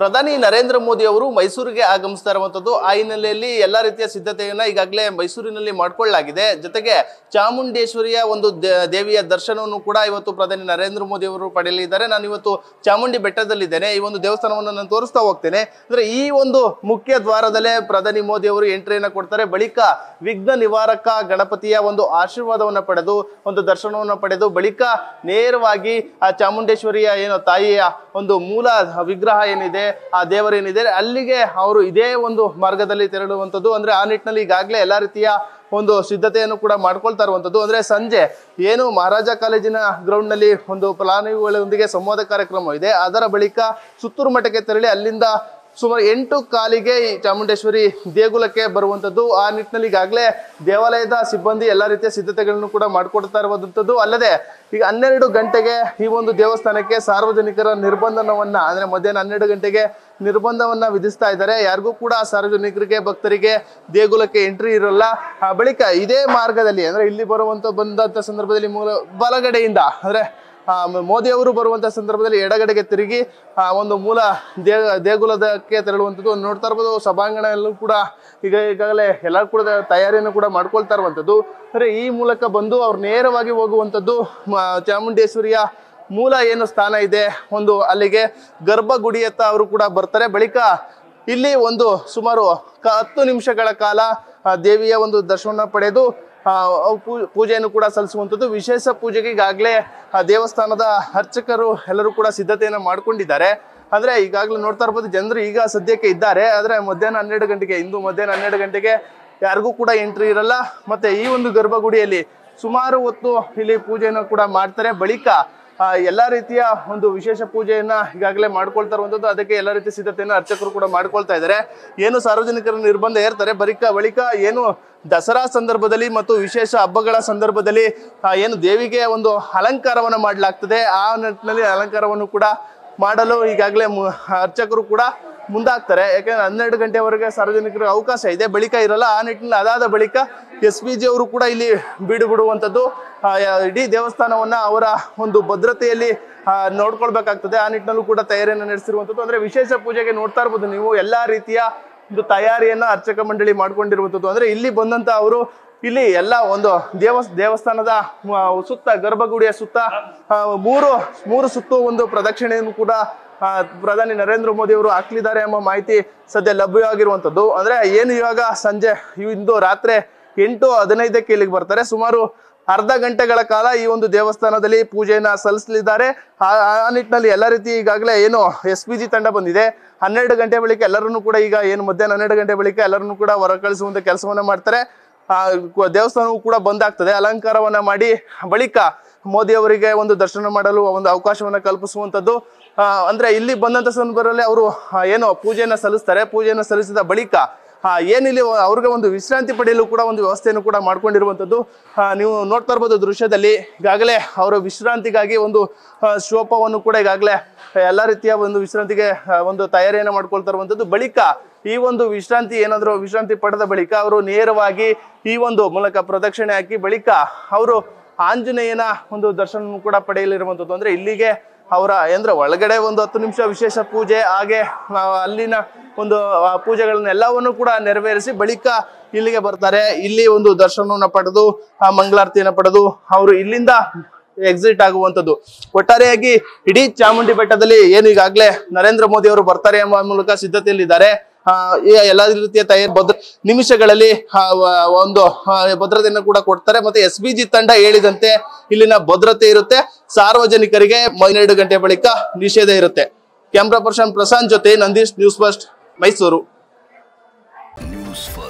ಪ್ರಧಾನಿ ನರೇಂದ್ರ ಮೋದಿ ಅವರು ಮೈಸೂರಿಗೆ ಆಗಮಿಸ್ತಾ ಇರುವಂತದ್ದು ಆ ಹಿನ್ನೆಲೆಯಲ್ಲಿ ಎಲ್ಲ ರೀತಿಯ ಸಿದ್ಧತೆಯನ್ನು ಈಗಾಗಲೇ ಮೈಸೂರಿನಲ್ಲಿ ಮಾಡಿಕೊಳ್ಳಲಾಗಿದೆ ಜೊತೆಗೆ ಚಾಮುಂಡೇಶ್ವರಿಯ ಒಂದು ದೇವಿಯ ದರ್ಶನವನ್ನು ಕೂಡ ಇವತ್ತು ಪ್ರಧಾನಿ ನರೇಂದ್ರ ಮೋದಿ ಅವರು ಪಡೆಯಲಿದ್ದಾರೆ ನಾನು ಇವತ್ತು ಚಾಮುಂಡಿ ಬೆಟ್ಟದಲ್ಲಿದ್ದೇನೆ ಈ ಒಂದು ದೇವಸ್ಥಾನವನ್ನು ನಾನು ತೋರಿಸ್ತಾ ಹೋಗ್ತೇನೆ ಅಂದರೆ ಈ ಒಂದು ಮುಖ್ಯ ದ್ವಾರದಲ್ಲೇ ಪ್ರಧಾನಿ ಮೋದಿ ಅವರು ಎಂಟ್ರಿಯನ್ನು ಕೊಡ್ತಾರೆ ಬಳಿಕ ವಿಘ್ನ ನಿವಾರಕ ಗಣಪತಿಯ ಒಂದು ಆಶೀರ್ವಾದವನ್ನು ಪಡೆದು ಒಂದು ದರ್ಶನವನ್ನು ಪಡೆದು ಬಳಿಕ ನೇರವಾಗಿ ಆ ಚಾಮುಂಡೇಶ್ವರಿಯ ಏನು ತಾಯಿಯ ಒಂದು ಮೂಲ ವಿಗ್ರಹ ಏನಿದೆ ಆ ದೇವರೇನಿದೆ ಅಲ್ಲಿಗೆ ಅವರು ಇದೇ ಒಂದು ಮಾರ್ಗದಲ್ಲಿ ತೆರಳುವಂಥದ್ದು ಅಂದರೆ ಆ ನಿಟ್ಟಿನಲ್ಲಿ ಈಗಾಗಲೇ ಎಲ್ಲ ರೀತಿಯ ಒಂದು ಸಿದ್ಧತೆಯನ್ನು ಕೂಡ ಮಾಡ್ಕೊಳ್ತಾ ಇರುವಂಥದ್ದು ಅಂದರೆ ಸಂಜೆ ಏನು ಮಹಾರಾಜ ಕಾಲೇಜಿನ ಗ್ರೌಂಡ್ನಲ್ಲಿ ಒಂದು ಫಲಾನುಭವಿಗಳೊಂದಿಗೆ ಸಂವಾದ ಕಾರ್ಯಕ್ರಮ ಇದೆ ಅದರ ಬಳಿಕ ಸುತ್ತೂರು ಮಠಕ್ಕೆ ತೆರಳಿ ಅಲ್ಲಿಂದ ಸುಮಾರು ಎಂಟು ಕಾಲಿಗೆ ಈ ಚಾಮುಂಡೇಶ್ವರಿ ದೇಗುಲಕ್ಕೆ ಬರುವಂಥದ್ದು ಆ ನಿಟ್ಟಿನಲ್ಲಿ ಈಗಾಗಲೇ ದೇವಾಲಯದ ಸಿಬ್ಬಂದಿ ಎಲ್ಲ ರೀತಿಯ ಸಿದ್ಧತೆಗಳನ್ನು ಕೂಡ ಮಾಡಿಕೊಡ್ತಾ ಇರುವಂಥದ್ದು ಅಲ್ಲದೆ ಈಗ ಹನ್ನೆರಡು ಗಂಟೆಗೆ ಈ ಒಂದು ದೇವಸ್ಥಾನಕ್ಕೆ ಸಾರ್ವಜನಿಕರ ನಿರ್ಬಂಧನವನ್ನ ಅಂದರೆ ಮಧ್ಯಾಹ್ನ ಹನ್ನೆರಡು ಗಂಟೆಗೆ ನಿರ್ಬಂಧವನ್ನ ವಿಧಿಸ್ತಾ ಇದ್ದಾರೆ ಯಾರಿಗೂ ಕೂಡ ಸಾರ್ವಜನಿಕರಿಗೆ ಭಕ್ತರಿಗೆ ದೇಗುಲಕ್ಕೆ ಎಂಟ್ರಿ ಇರೋಲ್ಲ ಬಳಿಕ ಇದೇ ಮಾರ್ಗದಲ್ಲಿ ಅಂದರೆ ಇಲ್ಲಿ ಬರುವಂಥ ಬಂದಂಥ ಸಂದರ್ಭದಲ್ಲಿ ಮೂಲ ಬಲಗಡೆಯಿಂದ ಅಂದರೆ ಮೋದಿ ಅವರು ಬರುವಂತ ಸಂದರ್ಭದಲ್ಲಿ ಎಡಗಡೆಗೆ ತಿರುಗಿ ಒಂದು ಮೂಲ ದೇ ದೇಗುಲದಕ್ಕೆ ತೆರಳುವಂಥದ್ದು ನೋಡ್ತಾ ಇರ್ಬೋದು ಎಲ್ಲೂ ಕೂಡ ಈಗ ಈಗಾಗಲೇ ಎಲ್ಲರೂ ಕೂಡ ತಯಾರಿಯನ್ನು ಕೂಡ ಮಾಡ್ಕೊಳ್ತಾ ಇರುವಂಥದ್ದು ಅಂದ್ರೆ ಈ ಮೂಲಕ ಬಂದು ಅವ್ರು ನೇರವಾಗಿ ಹೋಗುವಂಥದ್ದು ಚಾಮುಂಡೇಶ್ವರಿಯ ಮೂಲ ಏನು ಸ್ಥಾನ ಇದೆ ಒಂದು ಅಲ್ಲಿಗೆ ಗರ್ಭಗುಡಿಯತ್ತ ಅವರು ಕೂಡ ಬರ್ತಾರೆ ಬಳಿಕ ಇಲ್ಲಿ ಒಂದು ಸುಮಾರು ಹತ್ತು ನಿಮಿಷಗಳ ಕಾಲ ದೇವಿಯ ಒಂದು ದರ್ಶನ ಪಡೆದು ಪೂಜೆಯನ್ನು ಕೂಡ ಸಲ್ಲಿಸುವಂಥದ್ದು ವಿಶೇಷ ಪೂಜೆಗೆ ಈಗಾಗಲೇ ದೇವಸ್ಥಾನದ ಅರ್ಚಕರು ಎಲ್ಲರೂ ಕೂಡ ಸಿದ್ಧತೆಯನ್ನು ಮಾಡಿಕೊಂಡಿದ್ದಾರೆ ಅಂದರೆ ಈಗಾಗಲೇ ನೋಡ್ತಾ ಇರ್ಬೋದು ಜನರು ಈಗ ಸದ್ಯಕ್ಕೆ ಇದ್ದಾರೆ ಆದರೆ ಮಧ್ಯಾಹ್ನ ಹನ್ನೆರಡು ಗಂಟೆಗೆ ಇಂದು ಮಧ್ಯಾಹ್ನ ಹನ್ನೆರಡು ಗಂಟೆಗೆ ಯಾರಿಗೂ ಕೂಡ ಎಂಟ್ರಿ ಇರಲ್ಲ ಮತ್ತು ಈ ಒಂದು ಗರ್ಭಗುಡಿಯಲ್ಲಿ ಸುಮಾರು ಹೊತ್ತು ಇಲ್ಲಿ ಪೂಜೆಯನ್ನು ಕೂಡ ಮಾಡ್ತಾರೆ ಬಳಿಕ ಎಲ್ಲ ರೀತಿಯ ಒಂದು ವಿಶೇಷ ಪೂಜೆಯನ್ನು ಈಗಾಗಲೇ ಮಾಡ್ಕೊಳ್ತಾ ಇರುವಂಥದ್ದು ಅದಕ್ಕೆ ಎಲ್ಲ ರೀತಿ ಸಿದ್ಧತೆಯನ್ನು ಅರ್ಚಕರು ಕೂಡ ಮಾಡ್ಕೊಳ್ತಾ ಇದ್ದಾರೆ ಏನು ಸಾರ್ವಜನಿಕರ ನಿರ್ಬಂಧ ಏರ್ತಾರೆ ಬರಿಕ ಬಳಿಕ ಏನು ದಸರಾ ಸಂದರ್ಭದಲ್ಲಿ ಮತ್ತು ವಿಶೇಷ ಹಬ್ಬಗಳ ಸಂದರ್ಭದಲ್ಲಿ ಏನು ದೇವಿಗೆ ಒಂದು ಅಲಂಕಾರವನ್ನು ಮಾಡಲಾಗ್ತದೆ ಆ ನಿಟ್ಟಿನಲ್ಲಿ ಅಲಂಕಾರವನ್ನು ಕೂಡ ಮಾಡಲು ಈಗಾಗಲೇ ಅರ್ಚಕರು ಕೂಡ ಮುಂದಾಗ್ತಾರೆ ಯಾಕಂದ್ರೆ ಹನ್ನೆರಡು ಗಂಟೆವರೆಗೆ ಸಾರ್ವಜನಿಕರಿಗೆ ಅವಕಾಶ ಇದೆ ಬಳಿಕ ಇರಲ್ಲ ಆ ನಿಟ್ಟಿನಲ್ಲಿ ಅದಾದ ಬಳಿಕ ಎಸ್ ಪಿ ಜಿ ಅವರು ಕೂಡ ಇಲ್ಲಿ ಬೀಡು ಬಿಡುವಂಥದ್ದು ಇಡೀ ದೇವಸ್ಥಾನವನ್ನು ಅವರ ಒಂದು ಭದ್ರತೆಯಲ್ಲಿ ನೋಡ್ಕೊಳ್ಬೇಕಾಗ್ತದೆ ಆ ನಿಟ್ಟಿನಲ್ಲೂ ಕೂಡ ತಯಾರಿಯನ್ನು ನಡೆಸಿರುವಂಥದ್ದು ಅಂದರೆ ವಿಶೇಷ ಪೂಜೆಗೆ ನೋಡ್ತಾ ಇರ್ಬೋದು ನೀವು ಎಲ್ಲ ರೀತಿಯ ಒಂದು ತಯಾರಿಯನ್ನು ಅರ್ಚಕ ಮಂಡಳಿ ಮಾಡ್ಕೊಂಡಿರುವಂಥದ್ದು ಅಂದರೆ ಇಲ್ಲಿ ಬಂದಂಥ ಅವರು ಇಲ್ಲಿ ಎಲ್ಲ ಒಂದು ದೇವ ದೇವಸ್ಥಾನದ ಸುತ್ತ ಗರ್ಭಗುಡಿಯ ಸುತ್ತ ಮೂರು ಮೂರು ಸುತ್ತು ಒಂದು ಪ್ರದಕ್ಷಿಣೆಯನ್ನು ಕೂಡ ಪ್ರಧಾನಿ ನರೇಂದ್ರ ಮೋದಿ ಅವರು ಹಾಕ್ಲಿದ್ದಾರೆ ಎಂಬ ಮಾಹಿತಿ ಸದ್ಯ ಲಭ್ಯವಾಗಿರುವಂಥದ್ದು ಅಂದ್ರೆ ಏನು ಇವಾಗ ಸಂಜೆ ಇಂದು ರಾತ್ರಿ ಎಂಟು ಹದಿನೈದಕ್ಕೆ ಇಲ್ಲಿಗೆ ಬರ್ತಾರೆ ಸುಮಾರು ಅರ್ಧ ಗಂಟೆಗಳ ಕಾಲ ಈ ಒಂದು ದೇವಸ್ಥಾನದಲ್ಲಿ ಪೂಜೆಯನ್ನ ಸಲ್ಲಿಸಲಿದ್ದಾರೆ ಆ ನಿಟ್ಟಿನಲ್ಲಿ ಎಲ್ಲ ರೀತಿ ಈಗಾಗಲೇ ಏನು ಎಸ್ ಪಿ ಜಿ ತಂಡ ಬಂದಿದೆ ಹನ್ನೆರಡು ಗಂಟೆ ಬಳಿಕ ಎಲ್ಲರನ್ನು ಕೂಡ ಈಗ ಏನು ಮಧ್ಯಾಹ್ನ ಹನ್ನೆರಡು ಗಂಟೆ ಬಳಿಕ ಎಲ್ಲರನ್ನು ಕೂಡ ಹೊರ ಕಳಿಸುವಂತ ಕೆಲಸವನ್ನ ಮಾಡ್ತಾರೆ ಆ ದೇವಸ್ಥಾನವು ಕೂಡ ಬಂದಾಗ್ತದೆ ಆಗ್ತದೆ ಅಲಂಕಾರವನ್ನ ಮಾಡಿ ಬಳಿಕ ಮೋದಿ ಅವರಿಗೆ ಒಂದು ದರ್ಶನ ಮಾಡಲು ಒಂದು ಅವಕಾಶವನ್ನು ಕಲ್ಪಿಸುವಂಥದ್ದು ಅಂದರೆ ಇಲ್ಲಿ ಬಂದಂಥ ಸಂದರ್ಭದಲ್ಲಿ ಅವರು ಏನು ಪೂಜೆಯನ್ನು ಸಲ್ಲಿಸ್ತಾರೆ ಪೂಜೆಯನ್ನು ಸಲ್ಲಿಸಿದ ಬಳಿಕ ಏನಿಲ್ಲಿ ಅವ್ರಿಗೆ ಒಂದು ವಿಶ್ರಾಂತಿ ಪಡೆಯಲು ಕೂಡ ಒಂದು ವ್ಯವಸ್ಥೆಯನ್ನು ಕೂಡ ಮಾಡ್ಕೊಂಡಿರುವಂಥದ್ದು ನೀವು ನೋಡ್ತಾ ಇರ್ಬೋದು ದೃಶ್ಯದಲ್ಲಿ ಈಗಾಗಲೇ ಅವರು ವಿಶ್ರಾಂತಿಗಾಗಿ ಒಂದು ಶೋಪವನ್ನು ಕೂಡ ಈಗಾಗಲೇ ಎಲ್ಲ ರೀತಿಯ ಒಂದು ವಿಶ್ರಾಂತಿಗೆ ಒಂದು ತಯಾರಿಯನ್ನು ಮಾಡ್ಕೊಳ್ತಾ ಇರುವಂಥದ್ದು ಬಳಿಕ ಈ ಒಂದು ವಿಶ್ರಾಂತಿ ಏನಾದರೂ ವಿಶ್ರಾಂತಿ ಪಡೆದ ಬಳಿಕ ಅವರು ನೇರವಾಗಿ ಈ ಒಂದು ಮೂಲಕ ಪ್ರದಕ್ಷಿಣೆ ಹಾಕಿ ಬಳಿಕ ಅವರು ಆಂಜನೇಯನ ಒಂದು ದರ್ಶನ ಕೂಡ ಪಡೆಯಲಿರುವಂಥದ್ದು ಅಂದ್ರೆ ಇಲ್ಲಿಗೆ ಅವರ ಅಂದ್ರೆ ಒಳಗಡೆ ಒಂದು ಹತ್ತು ನಿಮಿಷ ವಿಶೇಷ ಪೂಜೆ ಹಾಗೆ ಅಲ್ಲಿನ ಒಂದು ಪೂಜೆಗಳನ್ನೆಲ್ಲವನ್ನು ಕೂಡ ನೆರವೇರಿಸಿ ಬಳಿಕ ಇಲ್ಲಿಗೆ ಬರ್ತಾರೆ ಇಲ್ಲಿ ಒಂದು ದರ್ಶನವನ್ನು ಪಡೆದು ಆ ಮಂಗಳಾರತಿಯನ್ನು ಪಡೆದು ಅವರು ಇಲ್ಲಿಂದ ಎಕ್ಸಿಟ್ ಆಗುವಂಥದ್ದು ಒಟ್ಟಾರೆಯಾಗಿ ಇಡೀ ಚಾಮುಂಡಿ ಬೆಟ್ಟದಲ್ಲಿ ಏನು ಈಗಾಗಲೇ ನರೇಂದ್ರ ಮೋದಿ ಅವರು ಬರ್ತಾರೆ ಎಂಬ ಮೂಲಕ ಸಿದ್ಧತೆಯಲ್ಲಿದ್ದಾರೆ ಎಲ್ಲ ರೀತಿಯ ತಯಾರಿ ಭದ್ರ ನಿಮಿಷಗಳಲ್ಲಿ ಒಂದು ಭದ್ರತೆಯನ್ನು ಕೂಡ ಕೊಡ್ತಾರೆ ಮತ್ತೆ ಎಸ್ ಬಿ ಜಿ ತಂಡ ಹೇಳಿದಂತೆ ಇಲ್ಲಿನ ಭದ್ರತೆ ಇರುತ್ತೆ ಸಾರ್ವಜನಿಕರಿಗೆ ಹನ್ನೆರಡು ಗಂಟೆ ಬಳಿಕ ನಿಷೇಧ ಇರುತ್ತೆ ಕ್ಯಾಮ್ರಾ ಪರ್ಸನ್ ಪ್ರಶಾಂತ್ ಜೊತೆ Nandish news first Mysuru news first